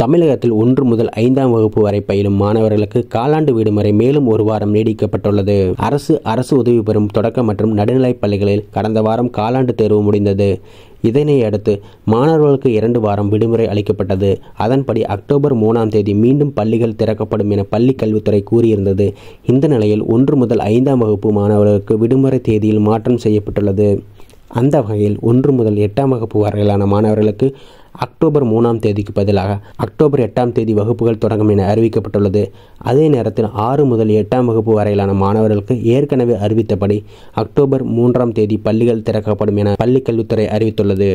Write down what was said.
தமிழகத்தில் ஒன்று முதல் ஐந்தாம் வகுப்பு வரை பயிலும் மாணவர்களுக்கு காலாண்டு விடுமுறை மேலும் ஒரு வாரம் நீடிக்கப்பட்டுள்ளது அரசு அரசு உதவி பெறும் தொடக்க மற்றும் நடுநிலைப் பள்ளிகளில் கடந்த வாரம் காலாண்டு தேர்வு முடிந்தது இதனை அடுத்து மாணவர்களுக்கு இரண்டு வாரம் விடுமுறை அளிக்கப்பட்டது அதன்படி அக்டோபர் மூணாம் தேதி மீண்டும் பள்ளிகள் திறக்கப்படும் என பள்ளி கல்வித்துறை கூறியிருந்தது இந்த நிலையில் ஒன்று முதல் ஐந்தாம் வகுப்பு மாணவர்களுக்கு விடுமுறை தேதியில் மாற்றம் செய்யப்பட்டுள்ளது அந்த வகையில் ஒன்று முதல் எட்டாம் வகுப்பு வரையிலான மாணவர்களுக்கு அக்டோபர் மூணாம் தேதிக்கு பதிலாக அக்டோபர் எட்டாம் தேதி வகுப்புகள் தொடங்கும் என அறிவிக்கப்பட்டுள்ளது அதே நேரத்தில் ஆறு முதல் எட்டாம் வகுப்பு வரையிலான மாணவர்களுக்கு ஏற்கனவே அறிவித்தபடி அக்டோபர் மூன்றாம் தேதி பள்ளிகள் திறக்கப்படும் என பள்ளிக்கல்வித்துறை அறிவித்துள்ளது